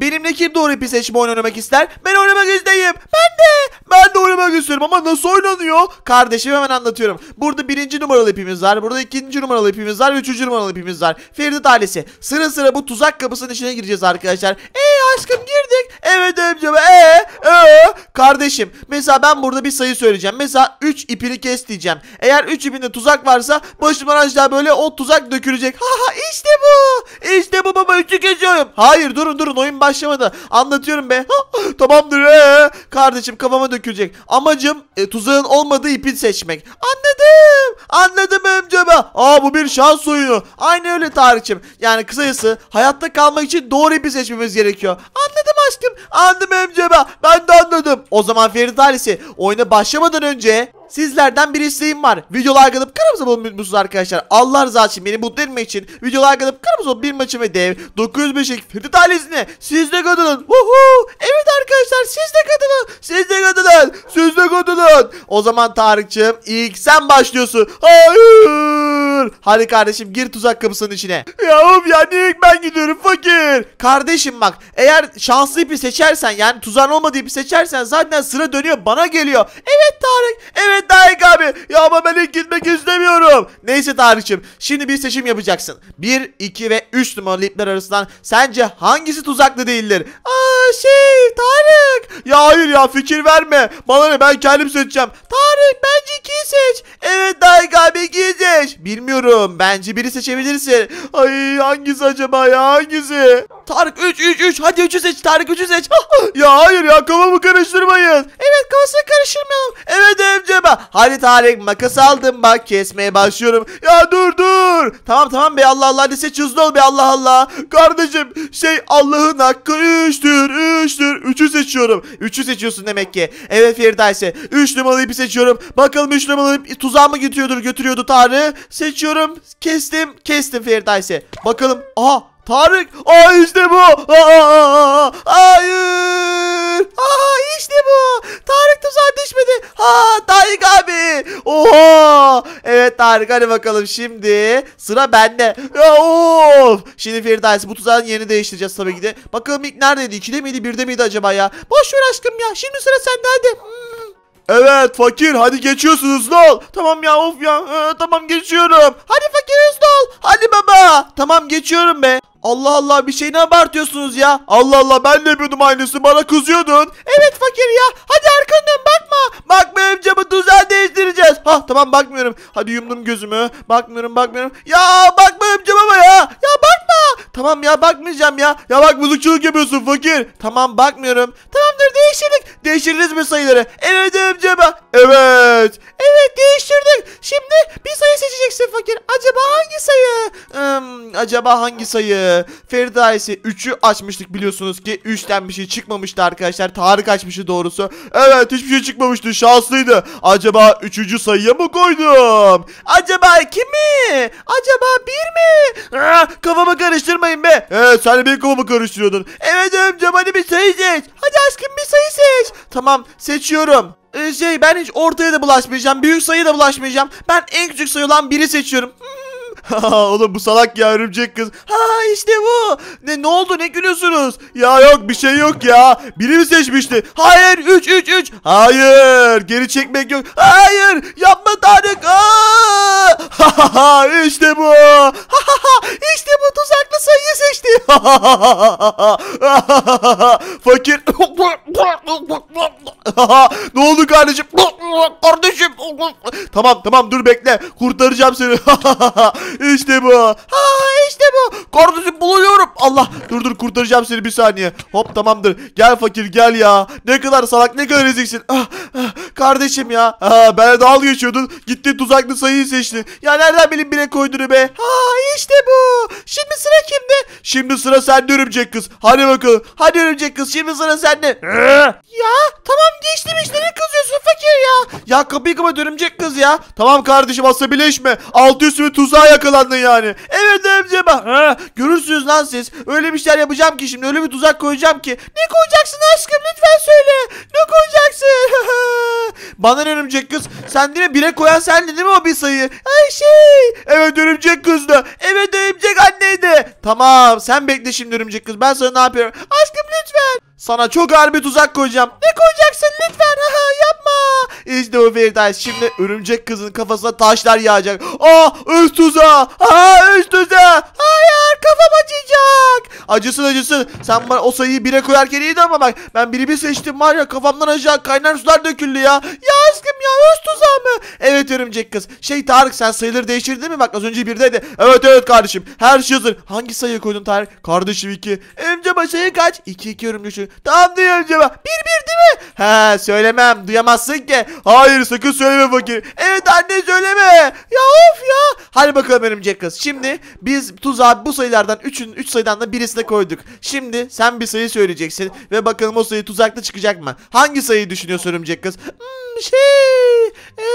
Benimle kim doğru ipi seçme oyunu oynamak ister? Ben oynamak isteyeyim. Ben de. Ben de oynamak istiyorum ama nasıl oynanıyor? Kardeşim hemen anlatıyorum. Burada birinci numaralı ipimiz var. Burada ikinci numaralı ipimiz var. Üçüncü numaralı ipimiz var. Feride ailesi. Sıra sıra bu tuzak kapısının içine gireceğiz arkadaşlar. Eee aşkım girdik. Evet amcam. Eee. Eee. Kardeşim. Mesela ben burada bir sayı söyleyeceğim. Mesela 3 ipini kes diyeceğim. Eğer 3 ipinde tuzak varsa başımdan aşağı böyle o tuzak dökülecek. Ha ha işte bu. İşte bu baba 3'ü kesiyorum. Hayır durun durun oyun başlamadı. Anlatıyorum be. Tamamdır. Ee. Kardeşim kafama dökülecek. Amacım e, tuzağın olmadığı ipi seçmek. Anladım. Anladım amcama. Aa bu bir şans oyunu. Aynı öyle Tarık'cığım. Yani kısacası hayatta kalmak için doğru ipi seçmemiz gerekiyor. Anladım aşkım. Anladım amcama. Ben de anladım. O zaman Ferit ailesi oyuna başlamadan önce Sizlerden bir isteğim var. Videolar like'lanıp kırmızı bulun musunuz arkadaşlar? Allah razı olsun beni mutlu etmek için videolar like'lanıp kırmızı bulun bir maçı ve dev 905 Ferit ailesine siz de katılın. Huhu. Evet arkadaşlar siz de katılın. Siz de katılın. Siz de katılın. O zaman Tarık'cığım ilk sen başlıyorsun. Hayır. Hadi kardeşim gir tuzak kapısının içine. Ya of ya niye ben gidiyorum fakir. Kardeşim bak eğer şanslı ipi seçersen yani tuzağın olmadığı ipi seçersen zaten sıra dönüyor bana geliyor. Evet Tarık evet Evet Tarık abi. Ya ama ben gitmek istemiyorum. Neyse Tarık'cığım. Şimdi bir seçim yapacaksın. 1, 2 ve 3 numaralı ipler arasından sence hangisi tuzaklı değildir? Aa şey Tarık. Ya hayır ya fikir verme. Bana ne ben kendim seçeceğim. Tarık bence 2'yi seç. Evet Tarık abi 2'yi seç. Bilmiyorum. Bence biri seçebilirsin. Ay hangisi acaba ya hangisi? Tarık 3 3 3 hadi 3'ü seç Tarık 3'ü seç. Ah, ah. ya hayır ya kafamı karıştırmayın. Evet kafasını karıştırmayalım. Evet amca ben. Hadi Tarık makas aldım bak kesmeye başlıyorum. Ya dur dur. Tamam tamam be Allah Allah hadi seç hızlı ol be Allah Allah. Kardeşim şey Allah'ın hakkı 3'tür 3'tür. 3'ü seçiyorum. 3'ü seçiyorsun demek ki. Evet Firdayse 3 numaralı ipi seçiyorum. Bakalım 3 numaralı ip tuzağa mı götürüyordur götürüyordu Tarık. Seçiyorum. Kestim. Kestim Firdayse. Bakalım. Aha Tarık. Aa işte bu. Aa, hayır. Aa işte bu. Tarık tuzağa düşmedi. Ha Tarık abi. Oha. Evet Tarık hadi bakalım şimdi. Sıra bende. Ya, of. Şimdi Firdevs bu tuzağın yerini değiştireceğiz tabii ki de. Bakalım ilk neredeydi? İkide miydi? Birde miydi acaba ya? Boş ver aşkım ya. Şimdi sıra sende hadi. Evet fakir hadi geçiyorsun hızlı ol. Tamam ya of ya ee, tamam geçiyorum. Hadi fakir hızlı ol. Hadi baba. Tamam geçiyorum be. Allah Allah bir şeyini abartıyorsunuz ya. Allah Allah ben de yapıyordum aynısı bana kızıyordun. Evet fakir ya hadi arkandan bakma. Bakmayayım camı tuzağa değiştireceğiz. ha tamam bakmıyorum. Hadi yumdum gözümü. Bakmıyorum bakmıyorum. Ya bakmayayım cama ya. Ya bakma. Tamam ya bakmayacağım ya. Ya bak mızıkçılık yapıyorsun fakir. Tamam bakmıyorum. Tamamdır değiştirdik. Değiştirdiniz mi sayıları? Evet amcama. Evet. Evet değiştirdik. Şimdi acaba hangi sayı? Feridaysi 3'ü açmıştık biliyorsunuz ki 3'ten bir şey çıkmamıştı arkadaşlar. Tarık açmıştı doğrusu. Evet hiçbir şey çıkmamıştı şanslıydı. Acaba 3. sayıya mı koydum? Acaba 2 mi? Acaba 1 mi? Aa, ah, kafamı karıştırmayın be. Ee, sen de benim kafamı karıştırıyordun. Evet amcam hadi bir sayı seç. Hadi aşkım bir sayı seç. Tamam seçiyorum ee, şey ben hiç ortaya da bulaşmayacağım. Büyük sayıya da bulaşmayacağım. Ben en küçük sayı olan biri seçiyorum. Hmm. Oğlum bu salak ya örümcek kız. Ha işte bu. Ne, ne oldu ne gülüyorsunuz? Ya yok bir şey yok ya. Biri mi seçmişti? Hayır 3 3 3. Hayır geri çekmek yok. Hayır yapma Tarık. Ha işte bu. işte bu tuzaklı sayıyı seçti. Fakir. ne oldu kardeşim? kardeşim. tamam tamam dur bekle. Kurtaracağım seni. İşte bu. Ha işte bu. Kardeşim buluyorum. Allah dur dur kurtaracağım seni bir saniye. Hop tamamdır. Gel fakir gel ya. Ne kadar salak ne kadar eziksin. Ah, ah, kardeşim ya. Ah, ben dal geçiyordun. Gitti tuzaklı sayıyı seçti. Ya nereden bileyim bile koydunu be. Ha işte bu. Şimdi sıra kimde? Şimdi sıra sende örümcek kız. Hadi bakalım. Hadi örümcek kız şimdi sıra sende. Ee? ya tamam geçtim işte ne kızıyorsun fakir ya. Ya kapıyı kapat örümcek kız ya. Tamam kardeşim asabileşme. Altı üstümü tuzağa yakın yakalandın yani. Evet amca bak. Ha, görürsünüz lan siz. Öyle bir şeyler yapacağım ki şimdi. Öyle bir tuzak koyacağım ki. Ne koyacaksın aşkım lütfen söyle. Ne koyacaksın? Bana ne örümcek kız? Sen değil mi? Bire koyan sendin değil mi o bir sayı? Ay şey. Evet örümcek kızdı. Evet örümcek anneydi. Tamam sen bekle şimdi örümcek kız. Ben sana ne yapıyorum? Aşkım lütfen. Sana çok ağır bir tuzak koyacağım. Ne koyacaksın? işte bu Firdevs. Şimdi örümcek kızın kafasına taşlar yağacak. Aa ah, üst tuzağa. Aa ah, üst tuzağa. Hayır kafam acıyacak. Acısın acısın. Sen bana o sayıyı bire koyarken iyiydi ama bak. Ben biri bir seçtim var ya kafamdan aşağı kaynar sular döküldü ya. Ya aşkım ya öz tuzağı mı? Evet örümcek kız. Şey Tarık sen sayıları değiştirdin mi? Bak az önce birdeydi. Evet evet kardeşim. Her şey hazır. Hangi sayıyı koydun Tarık? Kardeşim iki. Örümcek sayı kaç? İki iki örümcek sayı. Tamam diyor örümcek. bir 1 değil mi? He söylemem. Duyamazsın ki. Hayır sakın söyleme fakir. Evet anne söyleme. Ya of ya. Hadi bakalım örümcek kız. Şimdi biz tuzağı bu sayılardan 3'ün üç sayıdan da birisine koyduk. Şimdi sen bir sayı söyleyeceksin ve bakalım o sayı tuzakta çıkacak mı? Hangi sayıyı düşünüyorsun örümcek kız? Hmm, şey. E,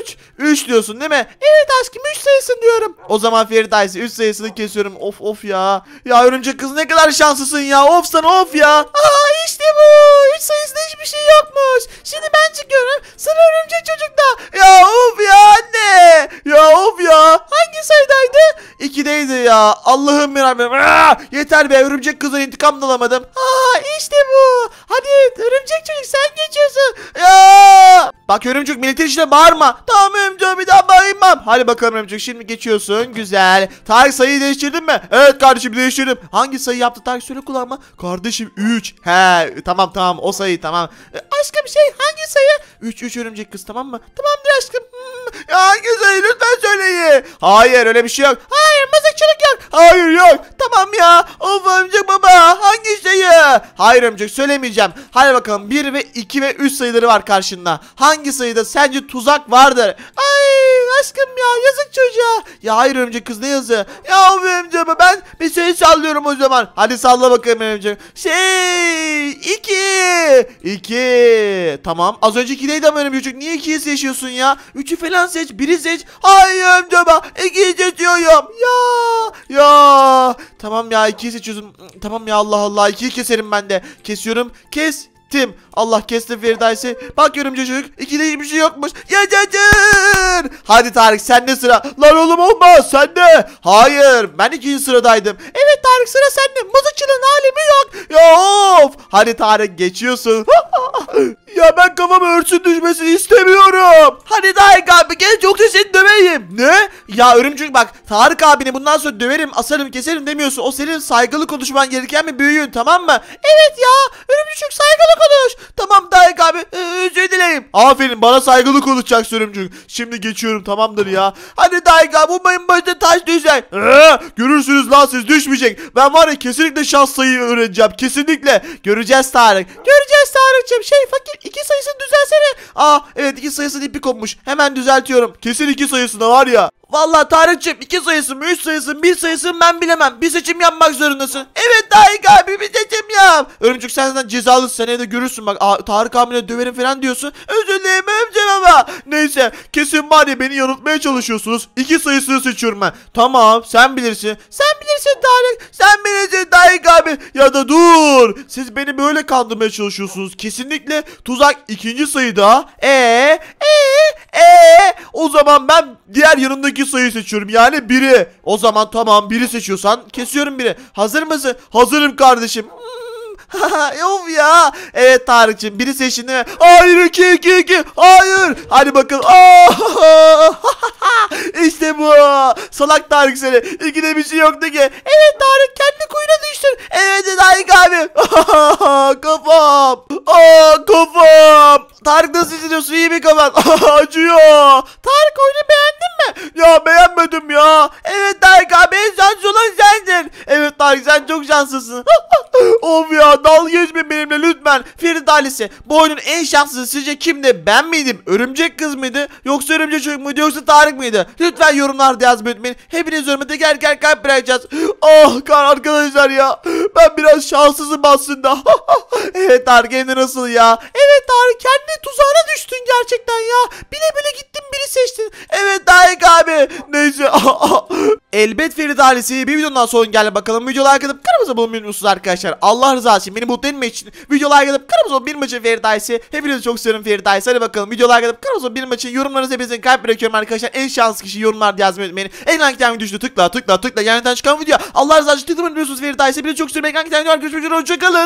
üç. Üç diyorsun değil mi? Evet aşkım üç sayısın diyorum. O zaman Fairy üç sayısını kesiyorum. Of of ya. Ya örümcek kız ne kadar şanslısın ya. Of sen of ya. Aa işte bu. Üç sayısında hiçbir şey yokmuş. Şimdi ben çıkıyorum. Sıra örümcek çocukta. Ya of ya anne. Ya of ya. Hangi sayıdaydı? İkideydi ya. Allah'ım merhaba. Ah, yeter be örümcek kızın intikam da alamadım. Aa işte bu. Hadi örümcek Bak örümcük militer içine bağırma. Tamam örümcük bir daha bağırmam. Hadi bakalım örümcük şimdi geçiyorsun. Güzel. Tarık sayıyı değiştirdin mi? Evet kardeşim değiştirdim. Hangi sayı yaptı Tarık söyle kulağıma. Kardeşim 3. He tamam tamam o sayı tamam. E, aşkım şey hangi sayı? 3 3 örümcek kız tamam mı? Tamamdır aşkım. Hmm, hangi sayı lütfen söyleyin. Hayır öyle bir şey yok. Ha Hayır yok. Tamam ya. Of amcık baba. Hangi şeyi? Hayır amcık söylemeyeceğim. Hadi bakalım 1 ve 2 ve 3 sayıları var karşında. Hangi sayıda sence tuzak vardır? Ay aşkım ya yazık çocuğa. Ya hayır örümcek kız ne yazı? Ya örümcek ben bir şey sallıyorum o zaman. Hadi salla bakayım örümcek. Şey iki. iki. Tamam az önce ikideydi ama örümcek Niye ikiyi seçiyorsun ya? Üçü falan seç biri seç. Hayır örümcek ben ikiyi seçiyorum. Ya ya. Tamam ya ikiyi seçiyorsun. Tamam ya Allah Allah ikiyi keserim ben de. Kesiyorum kes Tim Allah kesti Firdevs'i. Bakıyorum yorumcu çocuk ikide hiçbir şey yokmuş. Yaşasın. Hadi Tarık sende sıra. Lan oğlum olmaz sende. Hayır ben ikinci sıradaydım. Evet Tarık sıra sende. Mızıkçının alemi yok. Ya of. Hadi Tarık geçiyorsun. Ha, ya ben kafama örsün düşmesini istemiyorum. Hani Tarık abi gel çok seni döveyim. Ne? Ya örümcük bak Tarık abini bundan sonra döverim asarım keserim demiyorsun. O senin saygılı konuşman gereken bir büyüğün tamam mı? Evet ya örümcük saygılı konuş. Tamam Tarık abi ee, Aferin. Aferin bana saygılı konuşacak sürümcük. Şimdi geçiyorum tamamdır ya. Hadi Dayga bu benim başta taş düşecek. Ee, görürsünüz lan siz düşmeyecek. Ben var ya kesinlikle şans sayıyı öğreneceğim. Kesinlikle. Göreceğiz Tarık. Göreceğiz Tarık'cığım. Şey fakir iki sayısını düzelsene. Aa evet iki sayısı dipi kopmuş. Hemen düzeltiyorum. Kesin iki sayısında var ya. Valla tarihçim iki sayısın, üç sayısın, bir sayısın ben bilemem. Bir seçim yapmak zorundasın. Evet Tarık abi bir seçim yap. Örümcük sen zaten cezalısın. Seneye de görürsün bak. A Tarık abine döverim falan diyorsun. Özür dilerim Örümcek Neyse kesin var ya beni yanıltmaya çalışıyorsunuz. İki sayısını seçiyorum ben. Tamam sen bilirsin. Sen bilirsin Tarık. Sen bilirsin Tarık abi. Ya da dur. Siz beni böyle kandırmaya çalışıyorsunuz. Kesinlikle tuzak ikinci sayıda. Eee? Eee? Ee, o zaman ben diğer yanındaki sayıyı seçiyorum. Yani biri. O zaman tamam biri seçiyorsan kesiyorum biri. Hazır mısın? Hazırım kardeşim. yok e, ya. Evet Tarık'cığım biri seçin. Hayır 2 2 2. Hayır. Hadi bakalım. Ah! İşte bu. Salak Tarık seni. İkide bir şey yoktu ki. Evet Tarık kendi kuyuna düştün. Evet Tarık abi. kafam. Aa, kafam. Tarık nasıl hissediyorsun? İyi mi kafan? Acıyor. Tarık oyunu beğendin mi? Ya beğenmedim ya. Evet Tarık abi en şanslı olan sendin. Evet Tarık sen çok şanslısın. of ya dal geçme benimle lütfen. Ferit ailesi bu oyunun en şanslısı sizce kimdi? Ben miydim? Örümcek kız mıydı? Yoksa örümcek çocuk muydu? Yoksa Tarık mıydı? mıydı? Lütfen yorumlarda yazmayı unutmayın. Hepiniz yorumda teker teker kalp bırakacağız. Oh ah kar arkadaşlar ya. Ben biraz şanssızım aslında. evet Tarık nasıl ya? Evet Ar, kendi tuzağına düştün gerçekten ya. Bile bile gittin biri seçtin. Evet Tarık abi. Neyse. Elbet Ferit ailesi bir videodan sonra gel bakalım. Video like atıp kırmızı bulun musunuz arkadaşlar? Allah rızası için beni mutlu etmek için video like atıp kırmızı bulun bir maçı Ferit ailesi. Hepinizi çok seviyorum Ferit ailesi. Hadi bakalım video like atıp kırmızı bulun bir maçı. Yorumlarınızı hepinizin kalp bırakıyorum arkadaşlar. İnşallah az kişi yorumlarda yazmayı unutmayın. En giden video düştü tıkla tıkla tıkla. Yani çıkan video. Allah razı olsun tıklamayı biliyorsunuz. Veri dairse bile çok sürmek. Ekran giden video var. Görüşmek üzere. Hoşçakalın.